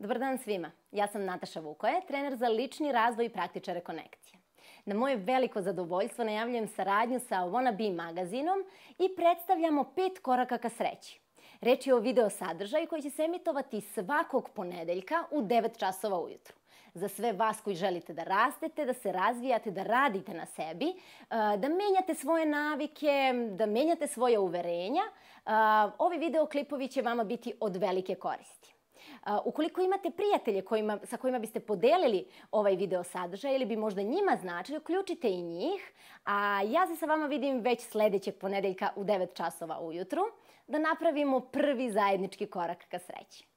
Dobar dan svima. Ja sam Nataša Vukoje, trener za lični razvoj i praktičare konekcije. Na moje veliko zadovoljstvo najavljujem saradnju sa Wannabe magazinom i predstavljamo pet koraka ka sreći. Reč je o video sadržaju koji će se emitovati svakog ponedeljka u 9 časova ujutru. Za sve vas koji želite da rastete, da se razvijate, da radite na sebi, e, da menjate svoje navike, da menjate svoje uverenja, e, ovi videoklipovi će vama biti od velike koristi. Ukoliko imate prijatelje kojima, sa kojima biste podelili ovaj video sadržaj ili bi možda njima značili, uključite i njih. A ja se sa vama vidim već sledećeg ponedeljka u 9 časova ujutru da napravimo prvi zajednički korak ka sreći.